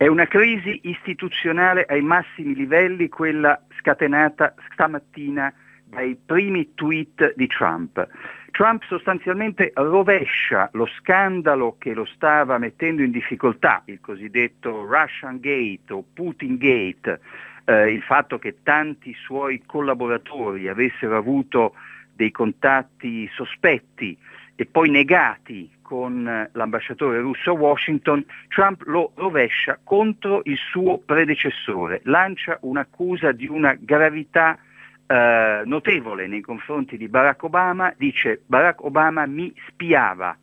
È una crisi istituzionale ai massimi livelli, quella scatenata stamattina dai primi tweet di Trump. Trump sostanzialmente rovescia lo scandalo che lo stava mettendo in difficoltà, il cosiddetto Russian Gate o Putin Gate, eh, il fatto che tanti suoi collaboratori avessero avuto dei contatti sospetti e poi negati con eh, l'ambasciatore russo a Washington, Trump lo rovescia contro il suo predecessore, lancia un'accusa di una gravità eh, notevole nei confronti di Barack Obama, dice Barack Obama mi spiava,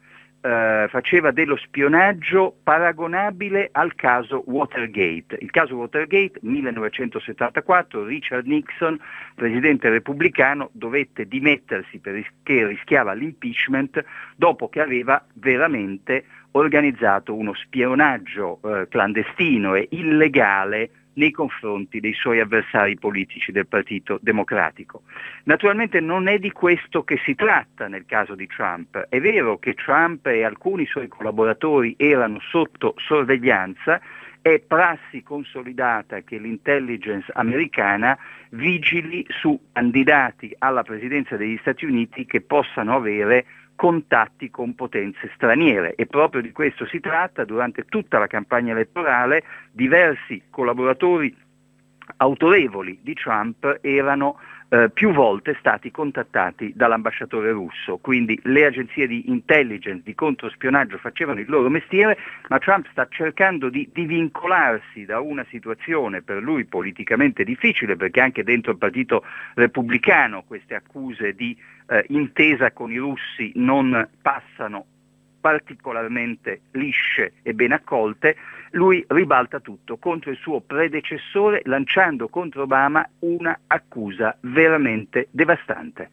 eh, faceva dello spionaggio paragonabile al caso Watergate. Il caso Watergate 1974, Richard Nixon, presidente repubblicano, dovette dimettersi perché rischiava l'impeachment dopo che aveva veramente organizzato uno spionaggio eh, clandestino e illegale nei confronti dei suoi avversari politici del Partito Democratico. Naturalmente non è di questo che si tratta nel caso di Trump. È vero che Trump e alcuni suoi collaboratori erano sotto sorveglianza, è prassi consolidata che l'intelligence americana vigili su candidati alla presidenza degli Stati Uniti che possano avere contatti con potenze straniere e proprio di questo si tratta durante tutta la campagna elettorale diversi collaboratori autorevoli di Trump erano eh, più volte stati contattati dall'ambasciatore russo, quindi le agenzie di intelligence, di controspionaggio facevano il loro mestiere, ma Trump sta cercando di divincolarsi da una situazione per lui politicamente difficile, perché anche dentro il partito repubblicano queste accuse di eh, intesa con i russi non passano particolarmente lisce e ben accolte, lui ribalta tutto contro il suo predecessore lanciando contro Obama una accusa veramente devastante.